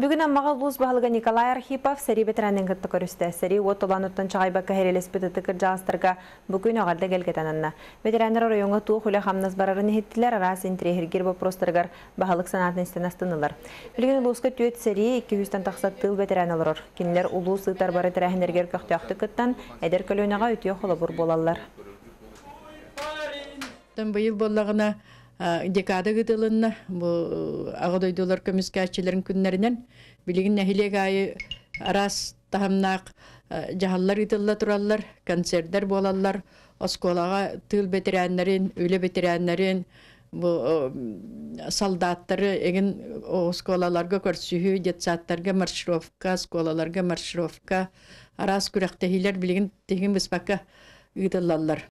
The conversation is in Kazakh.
Бүгін аммаға луз бағылыға Николай Архипов сәрі бетрәнен күтті көрісті. Сәрі от олануттан чағайба кәхерелес бітіті кір жағыстырға бүгін оғарды кәлгетен анна. Бетрәнер орайонға туы құлы қамназ барарын ехеттілер арас интерегергер бопростырғар бағылық санатын істенастынылар. Білген лузға түйет сәрі 200-тан тақсат тыл бетрән алырыр. Кенілер улуз ұйтар бары тірәхінергер көқтіяқты күттен болалар. Бұйыл болағына декада гыдылынна бу э, агыдойдулар көмүскәчләрен күннәренен билигин нәһилегайы арас таһамнак э, жаһаллар итылла тураллар концерттер болаллар осколага тыл бетерәннәрен үле бетерәннәрен бу э, солдаттары эгин осколаларга көрсүһү детсаттарга маршировка осколаларга маршировка арас күрактехилер билигин тегин беспакка ытыллалар